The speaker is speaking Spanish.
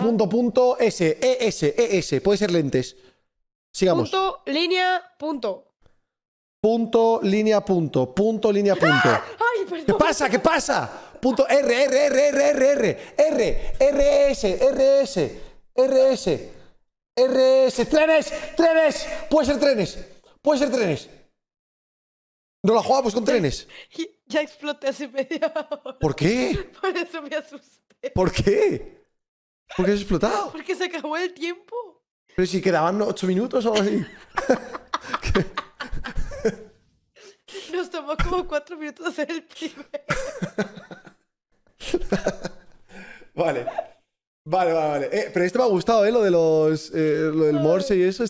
Ah. Punto, punto, e, S, e, s Puede ser lentes. Sigamos. Punto, línea, punto. Punto, línea, punto. Punto, línea, punto. ¿Qué pasa? ¿Qué pasa? Punto R, R, R, R, R, R, R, RS, RS, RS, RS. Trenes, trenes. Puede ser trenes. Puede ser trenes. No la jugamos con trenes. Ya exploté hace media ¿Por qué? Por eso me asusté. ¿Por qué? ¿Por qué has explotado? Porque se acabó el tiempo. Pero si quedaban ocho minutos o algo así. Nos tomó como cuatro minutos hacer el primer. vale. Vale, vale, vale. Eh, pero este me ha gustado, ¿eh? Lo de los. Eh, lo del Morse y eso.